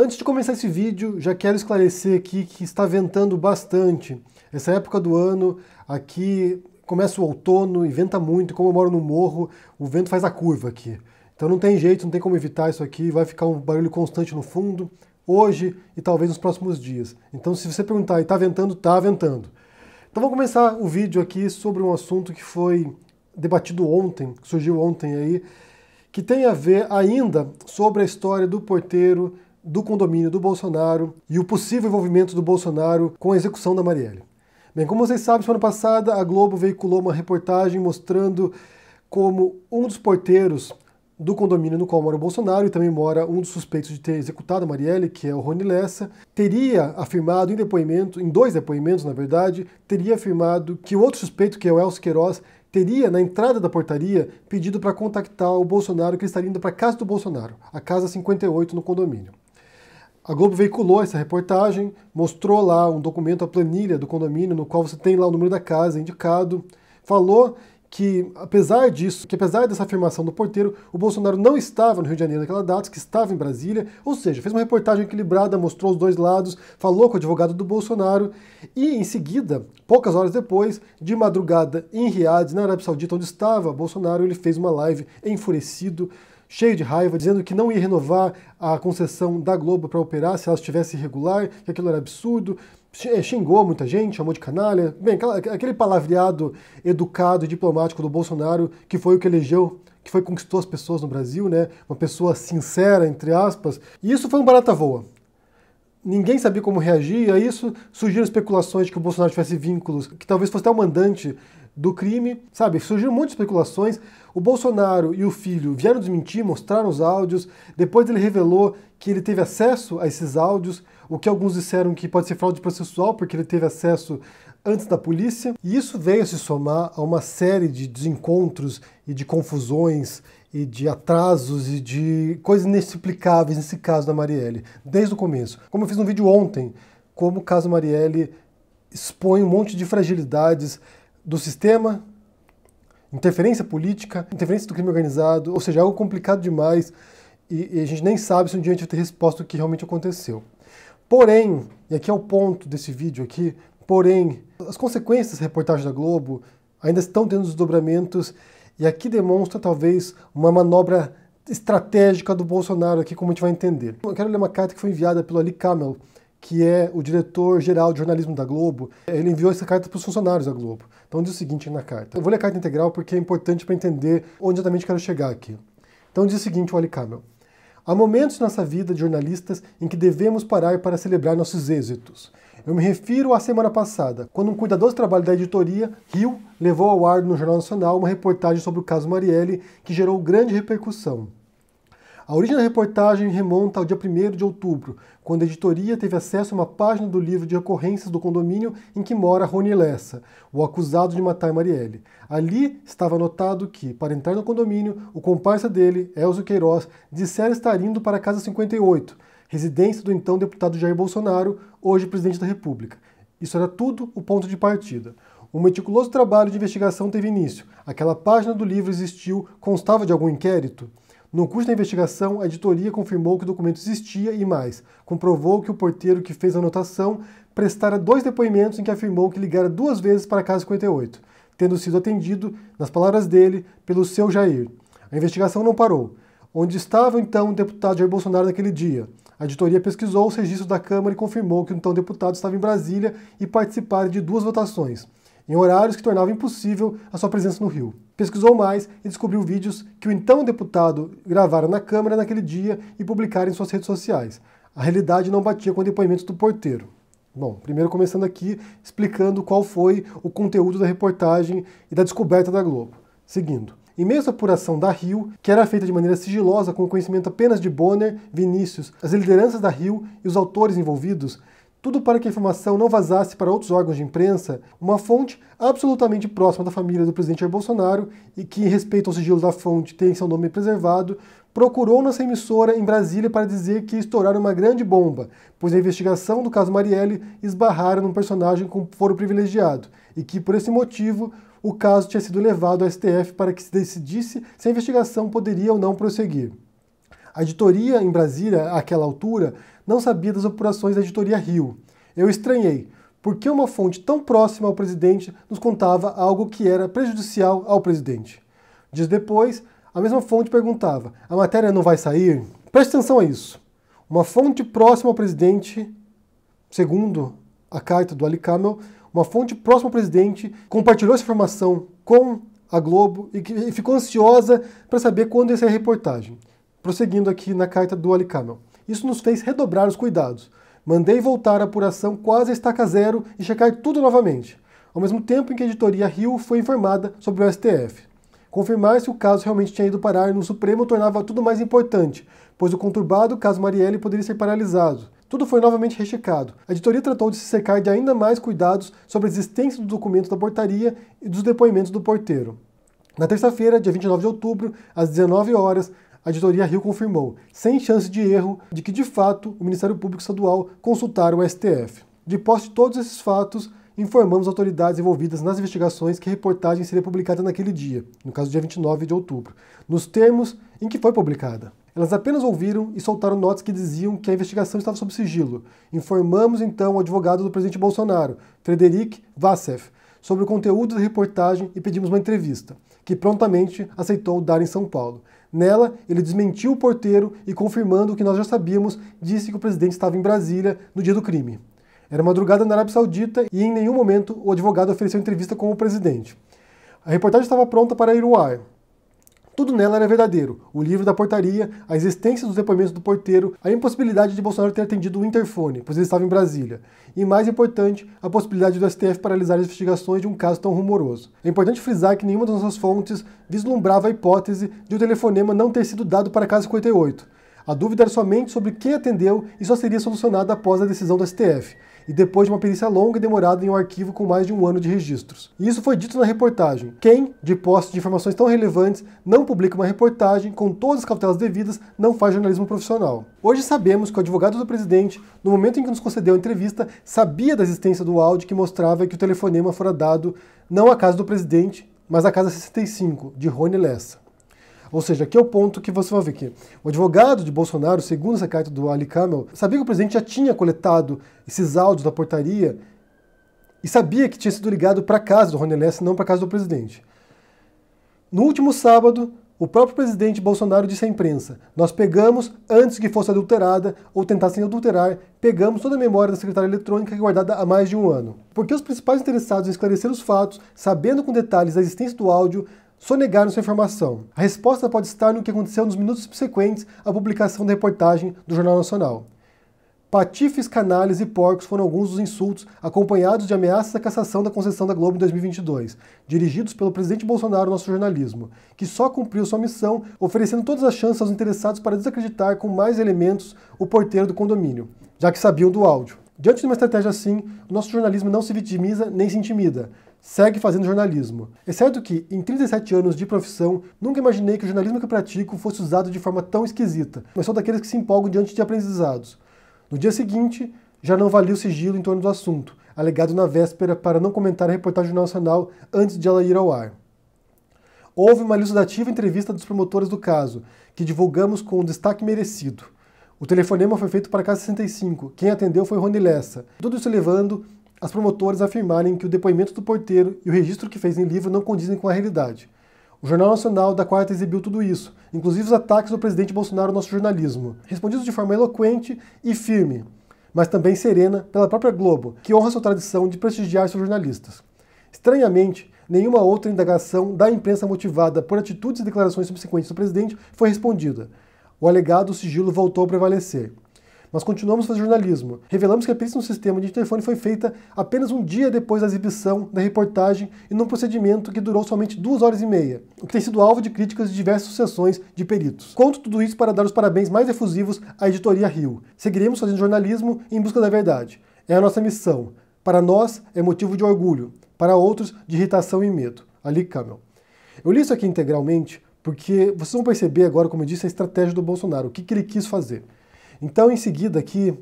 Antes de começar esse vídeo, já quero esclarecer aqui que está ventando bastante. Essa época do ano, aqui começa o outono e venta muito. Como eu moro no morro, o vento faz a curva aqui. Então não tem jeito, não tem como evitar isso aqui. Vai ficar um barulho constante no fundo, hoje e talvez nos próximos dias. Então se você perguntar, está ventando? Está ventando. Então vou começar o vídeo aqui sobre um assunto que foi debatido ontem, que surgiu ontem aí, que tem a ver ainda sobre a história do porteiro do condomínio do Bolsonaro e o possível envolvimento do Bolsonaro com a execução da Marielle. Bem, como vocês sabem, semana passada a Globo veiculou uma reportagem mostrando como um dos porteiros do condomínio no qual mora o Bolsonaro e também mora um dos suspeitos de ter executado a Marielle, que é o Rony Lessa, teria afirmado em depoimento, em dois depoimentos na verdade, teria afirmado que o outro suspeito, que é o Elcio Queiroz, teria na entrada da portaria pedido para contactar o Bolsonaro que ele estaria indo para a casa do Bolsonaro, a casa 58 no condomínio. A Globo veiculou essa reportagem, mostrou lá um documento, a planilha do condomínio, no qual você tem lá o número da casa indicado, falou que apesar disso, que apesar dessa afirmação do porteiro, o Bolsonaro não estava no Rio de Janeiro naquela data, que estava em Brasília, ou seja, fez uma reportagem equilibrada, mostrou os dois lados, falou com o advogado do Bolsonaro e em seguida, poucas horas depois, de madrugada em Riad, na Arábia Saudita, onde estava Bolsonaro, ele fez uma live enfurecido, cheio de raiva, dizendo que não ia renovar a concessão da Globo para operar se ela estivesse irregular, que aquilo era absurdo. Eh, xingou muita gente, chamou de canalha. Bem, aquele palavreado educado e diplomático do Bolsonaro, que foi o que elegeu que foi conquistou as pessoas no Brasil, né? Uma pessoa sincera, entre aspas. E isso foi um barata voa. Ninguém sabia como reagir, e a isso surgiram especulações de que o Bolsonaro tivesse vínculos, que talvez fosse até o mandante do crime, sabe? Surgiram muitas especulações. O Bolsonaro e o filho vieram desmentir, mostraram os áudios. Depois ele revelou que ele teve acesso a esses áudios, o que alguns disseram que pode ser fraude processual, porque ele teve acesso antes da polícia. E isso veio se somar a uma série de desencontros e de confusões e de atrasos e de coisas inexplicáveis nesse caso da Marielle, desde o começo. Como eu fiz um vídeo ontem, como o caso Marielle expõe um monte de fragilidades do sistema, interferência política, interferência do crime organizado, ou seja, algo complicado demais e, e a gente nem sabe se um dia a gente vai ter resposta do que realmente aconteceu. Porém, e aqui é o ponto desse vídeo aqui, porém, as consequências da reportagem da Globo ainda estão tendo desdobramentos e aqui demonstra talvez uma manobra estratégica do Bolsonaro aqui, como a gente vai entender. Eu quero ler uma carta que foi enviada pelo Ali Camel, que é o diretor-geral de jornalismo da Globo, ele enviou essa carta para os funcionários da Globo. Então diz o seguinte na carta. Eu vou ler a carta integral porque é importante para entender onde exatamente quero chegar aqui. Então diz o seguinte, o Ali Camel. Há momentos na nossa vida de jornalistas em que devemos parar para celebrar nossos êxitos. Eu me refiro à semana passada, quando um cuidadoso trabalho da editoria, Rio, levou ao ar no Jornal Nacional uma reportagem sobre o caso Marielle, que gerou grande repercussão. A origem da reportagem remonta ao dia 1 de outubro, quando a editoria teve acesso a uma página do livro de ocorrências do condomínio em que mora Rony Lessa, o acusado de matar Marielle. Ali estava anotado que, para entrar no condomínio, o comparsa dele, Elzo Queiroz, dissera estar indo para a Casa 58, residência do então deputado Jair Bolsonaro, hoje presidente da República. Isso era tudo o ponto de partida. Um meticuloso trabalho de investigação teve início. Aquela página do livro existiu, constava de algum inquérito? No curso da investigação, a editoria confirmou que o documento existia e mais, comprovou que o porteiro que fez a anotação prestara dois depoimentos em que afirmou que ligara duas vezes para a Casa 58, tendo sido atendido, nas palavras dele, pelo seu Jair. A investigação não parou. Onde estava então o deputado Jair Bolsonaro naquele dia? A editoria pesquisou os registros da Câmara e confirmou que o então deputado estava em Brasília e participara de duas votações em horários que tornavam impossível a sua presença no Rio. Pesquisou mais e descobriu vídeos que o então deputado gravara na Câmara naquele dia e publicaram em suas redes sociais. A realidade não batia com depoimentos do porteiro. Bom, primeiro começando aqui explicando qual foi o conteúdo da reportagem e da descoberta da Globo. Seguindo. Em meio à apuração da Rio, que era feita de maneira sigilosa com o conhecimento apenas de Bonner, Vinícius, as lideranças da Rio e os autores envolvidos, tudo para que a informação não vazasse para outros órgãos de imprensa, uma fonte absolutamente próxima da família do presidente Jair Bolsonaro e que, em respeito ao sigilo da fonte, tem seu nome preservado, procurou nossa emissora em Brasília para dizer que estouraram uma grande bomba, pois a investigação do caso Marielle esbarrara num personagem com foro privilegiado e que, por esse motivo, o caso tinha sido levado ao STF para que se decidisse se a investigação poderia ou não prosseguir. A editoria em Brasília, àquela altura, não sabia das apurações da editoria Rio. Eu estranhei, porque uma fonte tão próxima ao presidente nos contava algo que era prejudicial ao presidente. Dias depois, a mesma fonte perguntava: a matéria não vai sair? Preste atenção a isso. Uma fonte próxima ao presidente, segundo a carta do Ali Camel, uma fonte próxima ao presidente compartilhou essa informação com a Globo e, que, e ficou ansiosa para saber quando ia sair a reportagem. Prosseguindo aqui na carta do Alicamel. Isso nos fez redobrar os cuidados. Mandei voltar a apuração quase a estaca zero e checar tudo novamente, ao mesmo tempo em que a editoria Rio foi informada sobre o STF. Confirmar se o caso realmente tinha ido parar no Supremo tornava tudo mais importante, pois o conturbado caso Marielle poderia ser paralisado. Tudo foi novamente rechecado. A editoria tratou de se cercar de ainda mais cuidados sobre a existência do documento da portaria e dos depoimentos do porteiro. Na terça-feira, dia 29 de outubro, às 19 horas, a editoria Rio confirmou, sem chance de erro, de que de fato o Ministério Público Estadual consultara o STF. De posse de todos esses fatos, informamos autoridades envolvidas nas investigações que a reportagem seria publicada naquele dia, no caso dia 29 de outubro, nos termos em que foi publicada. Elas apenas ouviram e soltaram notas que diziam que a investigação estava sob sigilo. Informamos então o advogado do presidente Bolsonaro, Frederic Vassef, sobre o conteúdo da reportagem e pedimos uma entrevista, que prontamente aceitou dar em São Paulo. Nela, ele desmentiu o porteiro e, confirmando o que nós já sabíamos, disse que o presidente estava em Brasília no dia do crime. Era madrugada na Arábia Saudita e, em nenhum momento, o advogado ofereceu entrevista com o presidente. A reportagem estava pronta para ir ao ar. Tudo nela era verdadeiro. O livro da portaria, a existência dos depoimentos do porteiro, a impossibilidade de Bolsonaro ter atendido o interfone, pois ele estava em Brasília. E mais importante, a possibilidade do STF paralisar as investigações de um caso tão rumoroso. É importante frisar que nenhuma das nossas fontes vislumbrava a hipótese de o telefonema não ter sido dado para a Casa 58. A dúvida era somente sobre quem atendeu e só seria solucionada após a decisão do STF e depois de uma perícia longa e demorada em um arquivo com mais de um ano de registros. E isso foi dito na reportagem. Quem, de posse de informações tão relevantes, não publica uma reportagem com todas as cautelas devidas, não faz jornalismo profissional. Hoje sabemos que o advogado do presidente, no momento em que nos concedeu a entrevista, sabia da existência do áudio que mostrava que o telefonema fora dado não à casa do presidente, mas à casa 65, de Rony Lessa. Ou seja, aqui é o ponto que você vai ver que o advogado de Bolsonaro, segundo essa carta do Ali Kamel, sabia que o presidente já tinha coletado esses áudios da portaria e sabia que tinha sido ligado para a casa do Rony Lessa, não para a casa do presidente. No último sábado, o próprio presidente Bolsonaro disse à imprensa: Nós pegamos, antes que fosse adulterada ou tentassem adulterar, pegamos toda a memória da secretária eletrônica guardada há mais de um ano. Porque os principais interessados em esclarecer os fatos, sabendo com detalhes a existência do áudio, sonegaram sua informação. A resposta pode estar no que aconteceu nos minutos subsequentes à publicação da reportagem do Jornal Nacional. Patifes, canalhas e porcos foram alguns dos insultos acompanhados de ameaças à cassação da concessão da Globo em 2022, dirigidos pelo presidente Bolsonaro ao nosso jornalismo, que só cumpriu sua missão oferecendo todas as chances aos interessados para desacreditar com mais elementos o porteiro do condomínio, já que sabiam do áudio. Diante de uma estratégia assim, o nosso jornalismo não se vitimiza nem se intimida, segue fazendo jornalismo. É certo que, em 37 anos de profissão, nunca imaginei que o jornalismo que eu pratico fosse usado de forma tão esquisita, mas sou daqueles que se empolgam diante de aprendizados. No dia seguinte, já não valia o sigilo em torno do assunto, alegado na véspera para não comentar a reportagem do Nacional antes de ela ir ao ar. Houve uma elucidativa entrevista dos promotores do caso, que divulgamos com um destaque merecido. O telefonema foi feito para a Casa 65. Quem atendeu foi Rony Lessa. Tudo isso levando as promotoras afirmarem que o depoimento do porteiro e o registro que fez em livro não condizem com a realidade. O Jornal Nacional da quarta exibiu tudo isso, inclusive os ataques do presidente Bolsonaro ao nosso jornalismo, respondidos de forma eloquente e firme, mas também serena pela própria Globo, que honra sua tradição de prestigiar seus jornalistas. Estranhamente, nenhuma outra indagação da imprensa motivada por atitudes e declarações subsequentes do presidente foi respondida. O alegado sigilo voltou a prevalecer. Nós continuamos fazendo jornalismo. Revelamos que a perícia no sistema de telefone foi feita apenas um dia depois da exibição da reportagem e num procedimento que durou somente duas horas e meia, o que tem sido alvo de críticas de diversas sessões de peritos. Conto tudo isso para dar os parabéns mais efusivos à editoria Rio. Seguiremos fazendo jornalismo em busca da verdade. É a nossa missão. Para nós, é motivo de orgulho. Para outros, de irritação e medo. Ali, Camel. Eu li isso aqui integralmente porque vocês vão perceber agora, como eu disse, a estratégia do Bolsonaro, o que, que ele quis fazer. Então, em seguida aqui,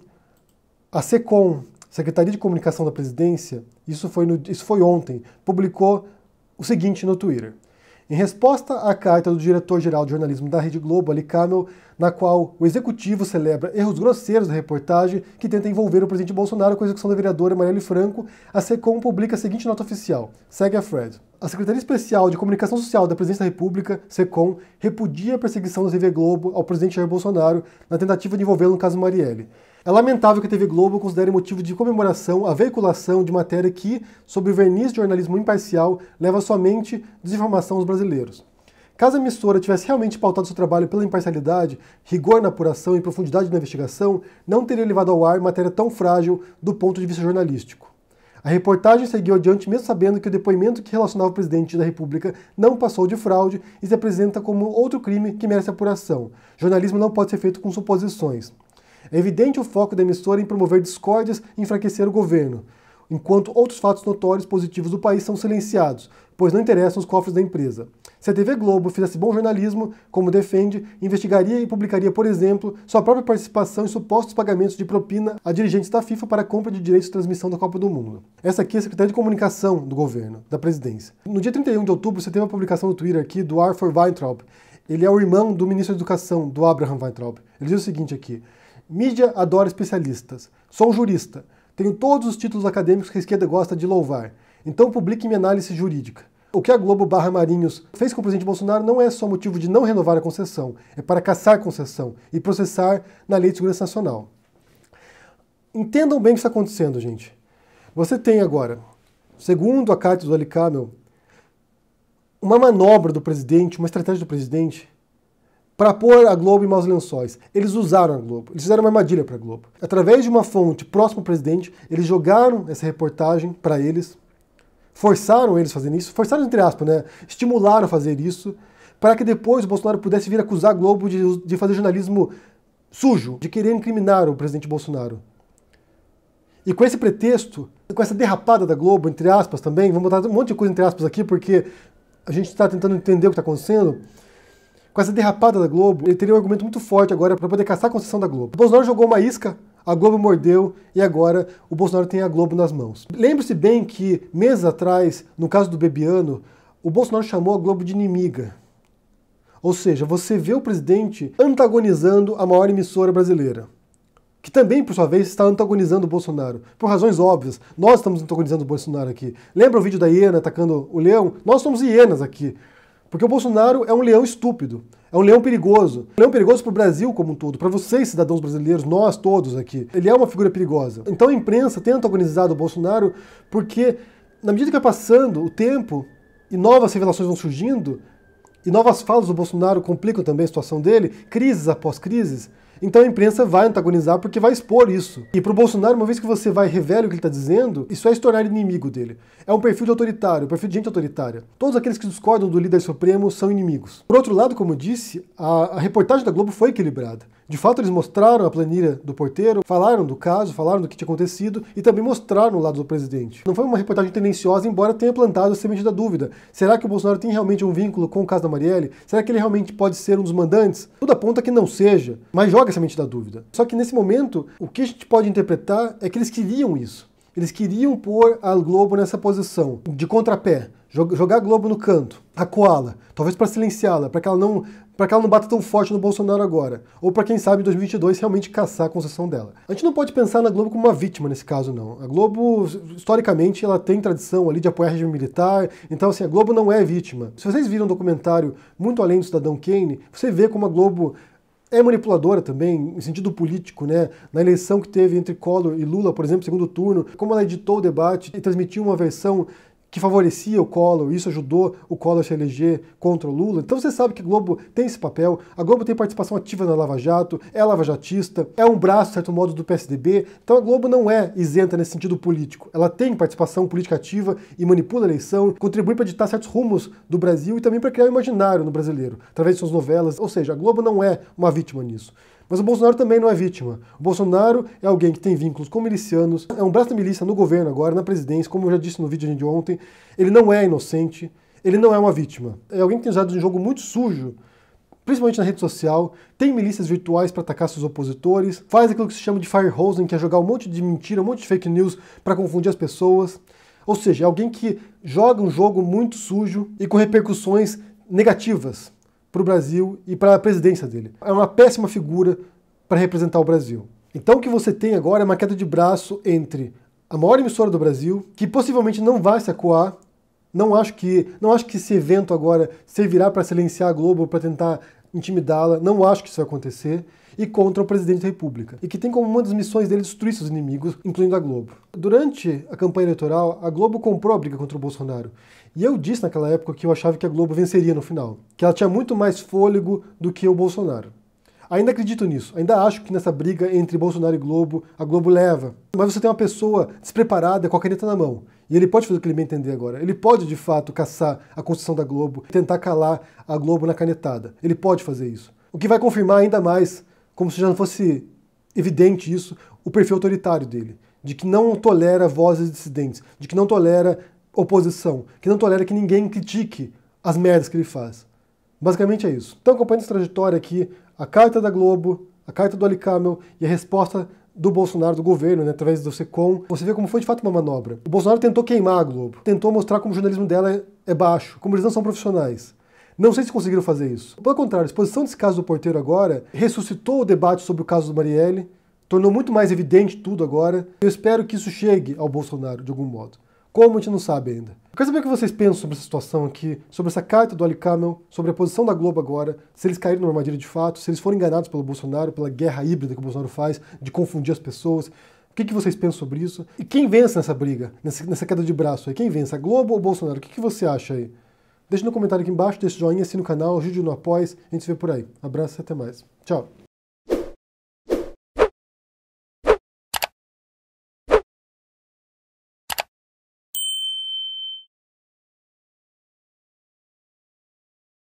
a SECOM, Secretaria de Comunicação da Presidência, isso foi, no, isso foi ontem, publicou o seguinte no Twitter. Em resposta à carta do diretor-geral de jornalismo da Rede Globo, Ali Camel, na qual o executivo celebra erros grosseiros da reportagem que tenta envolver o presidente Bolsonaro com a execução da vereadora Marielle Franco, a SECOM publica a seguinte nota oficial. Segue a Fred. A Secretaria Especial de Comunicação Social da Presidência da República, SECOM, repudia a perseguição da TV Globo ao presidente Jair Bolsonaro na tentativa de envolvê-lo no caso Marielle. É lamentável que a TV Globo considere motivo de comemoração a veiculação de matéria que, sob o verniz de jornalismo imparcial, leva somente desinformação aos brasileiros. Caso a emissora tivesse realmente pautado seu trabalho pela imparcialidade, rigor na apuração e profundidade na investigação, não teria levado ao ar matéria tão frágil do ponto de vista jornalístico. A reportagem seguiu adiante mesmo sabendo que o depoimento que relacionava o presidente da República não passou de fraude e se apresenta como outro crime que merece apuração. Jornalismo não pode ser feito com suposições. É evidente o foco da emissora em promover discórdias e enfraquecer o governo, enquanto outros fatos notórios positivos do país são silenciados, pois não interessam os cofres da empresa. Se a TV Globo fizesse bom jornalismo, como defende, investigaria e publicaria, por exemplo, sua própria participação em supostos pagamentos de propina a dirigentes da FIFA para a compra de direitos de transmissão da Copa do Mundo. Essa aqui é a Secretaria de Comunicação do governo, da presidência. No dia 31 de outubro, você tem uma publicação no Twitter aqui do Arthur Weintraub. Ele é o irmão do ministro da Educação, do Abraham Weintraub. Ele diz o seguinte aqui. Mídia adora especialistas. Sou jurista. Tenho todos os títulos acadêmicos que a esquerda gosta de louvar. Então publique minha análise jurídica. O que a Globo barra Marinhos fez com o presidente Bolsonaro não é só motivo de não renovar a concessão, é para caçar concessão e processar na Lei de Segurança Nacional. Entendam bem o que está acontecendo, gente. Você tem agora, segundo a carta do Alicámel, uma manobra do presidente, uma estratégia do presidente para pôr a Globo em maus lençóis. Eles usaram a Globo, eles fizeram uma armadilha para a Globo. Através de uma fonte próxima ao presidente, eles jogaram essa reportagem para eles, forçaram eles a fazerem isso, forçaram entre aspas, né? Estimularam a fazer isso, para que depois o Bolsonaro pudesse vir acusar a Globo de, de fazer jornalismo sujo, de querer incriminar o presidente Bolsonaro. E com esse pretexto, com essa derrapada da Globo, entre aspas também, vamos botar um monte de coisa entre aspas aqui, porque a gente está tentando entender o que está acontecendo com essa derrapada da Globo, ele teria um argumento muito forte agora para poder caçar a concessão da Globo. O Bolsonaro jogou uma isca, a Globo mordeu e agora o Bolsonaro tem a Globo nas mãos. Lembre-se bem que, meses atrás, no caso do Bebiano, o Bolsonaro chamou a Globo de inimiga. Ou seja, você vê o presidente antagonizando a maior emissora brasileira que também, por sua vez, está antagonizando o Bolsonaro, por razões óbvias. Nós estamos antagonizando o Bolsonaro aqui. Lembra o vídeo da hiena atacando o leão? Nós somos hienas aqui. Porque o Bolsonaro é um leão estúpido, é um leão perigoso. Um leão perigoso para o Brasil como um todo, para vocês, cidadãos brasileiros, nós todos aqui. Ele é uma figura perigosa. Então a imprensa tem antagonizado o Bolsonaro porque, na medida que vai passando o tempo e novas revelações vão surgindo, e novas falas do Bolsonaro complicam também a situação dele, crises após crises, então a imprensa vai antagonizar porque vai expor isso. E pro Bolsonaro, uma vez que você vai revela o que ele está dizendo, isso é se tornar inimigo dele. É um perfil de autoritário, um perfil de gente autoritária. Todos aqueles que discordam do líder supremo são inimigos. Por outro lado, como eu disse, a, a reportagem da Globo foi equilibrada. De fato, eles mostraram a planilha do porteiro, falaram do caso, falaram do que tinha acontecido e também mostraram o lado do presidente. Não foi uma reportagem tendenciosa, embora tenha plantado a semente da dúvida. Será que o Bolsonaro tem realmente um vínculo com o caso da Marielle? Será que ele realmente pode ser um dos mandantes? Tudo aponta que não seja, mas joga joga a da dúvida. Só que nesse momento, o que a gente pode interpretar é que eles queriam isso. Eles queriam pôr a Globo nessa posição de contrapé, jogar a Globo no canto, a la talvez para silenciá-la, para que ela não para que ela não bata tão forte no Bolsonaro agora, ou para quem sabe em 2022 realmente caçar a concessão dela. A gente não pode pensar na Globo como uma vítima nesse caso não. A Globo historicamente ela tem tradição ali de apoiar regime militar, então assim a Globo não é vítima. Se vocês viram um documentário muito além do Cidadão Kane, você vê como a Globo é manipuladora também, em sentido político, né? Na eleição que teve entre Collor e Lula, por exemplo, segundo turno, como ela editou o debate e transmitiu uma versão que favorecia o Collor, isso ajudou o Collor a se eleger contra o Lula. Então você sabe que a Globo tem esse papel, a Globo tem participação ativa na Lava Jato, é lavajatista, é um braço, certo modo, do PSDB. Então a Globo não é isenta nesse sentido político. Ela tem participação política ativa e manipula a eleição, contribui para ditar certos rumos do Brasil e também para criar um imaginário no brasileiro, através de suas novelas. Ou seja, a Globo não é uma vítima nisso. Mas o Bolsonaro também não é vítima. O Bolsonaro é alguém que tem vínculos com milicianos, é um braço da milícia no governo agora, na presidência, como eu já disse no vídeo de ontem. Ele não é inocente, ele não é uma vítima. É alguém que tem usado um jogo muito sujo, principalmente na rede social, tem milícias virtuais para atacar seus opositores, faz aquilo que se chama de firehosing, que é jogar um monte de mentira, um monte de fake news para confundir as pessoas. Ou seja, é alguém que joga um jogo muito sujo e com repercussões negativas para o Brasil e para a presidência dele. É uma péssima figura para representar o Brasil. Então o que você tem agora é uma queda de braço entre a maior emissora do Brasil, que possivelmente não vai se acuar, não acho que não acho que esse evento agora servirá para silenciar a Globo para tentar intimidá-la, não acho que isso vai acontecer, e contra o presidente da República, e que tem como uma das missões dele destruir seus inimigos, incluindo a Globo. Durante a campanha eleitoral, a Globo comprou a briga contra o Bolsonaro, e eu disse naquela época que eu achava que a Globo venceria no final, que ela tinha muito mais fôlego do que o Bolsonaro. Ainda acredito nisso, ainda acho que nessa briga entre Bolsonaro e Globo, a Globo leva. Mas você tem uma pessoa despreparada com a caneta na mão. E ele pode fazer o que ele me entender agora. Ele pode, de fato, caçar a concessão da Globo, tentar calar a Globo na canetada. Ele pode fazer isso. O que vai confirmar ainda mais, como se já não fosse evidente isso, o perfil autoritário dele. De que não tolera vozes dissidentes, de que não tolera oposição, que não tolera que ninguém critique as merdas que ele faz. Basicamente é isso. Então acompanhe essa trajetória aqui a carta da Globo, a carta do Alicamel e a resposta do Bolsonaro, do governo, né, através do SECOM, você vê como foi de fato uma manobra. O Bolsonaro tentou queimar a Globo, tentou mostrar como o jornalismo dela é baixo, como eles não são profissionais. Não sei se conseguiram fazer isso. Pelo contrário, a exposição desse caso do porteiro agora ressuscitou o debate sobre o caso do Marielle, tornou muito mais evidente tudo agora. Eu espero que isso chegue ao Bolsonaro de algum modo. Como a gente não sabe ainda. Eu quero saber o que vocês pensam sobre essa situação aqui, sobre essa carta do Ali Camel, sobre a posição da Globo agora, se eles caíram numa armadilha de fato, se eles foram enganados pelo Bolsonaro, pela guerra híbrida que o Bolsonaro faz, de confundir as pessoas. O que, que vocês pensam sobre isso? E quem vence nessa briga, nessa, nessa queda de braço aí? Quem vence, a Globo ou o Bolsonaro? O que, que você acha aí? Deixe no comentário aqui embaixo, deixe joinha, assina o canal, ajude no após, a gente se vê por aí. Abraço e até mais. Tchau!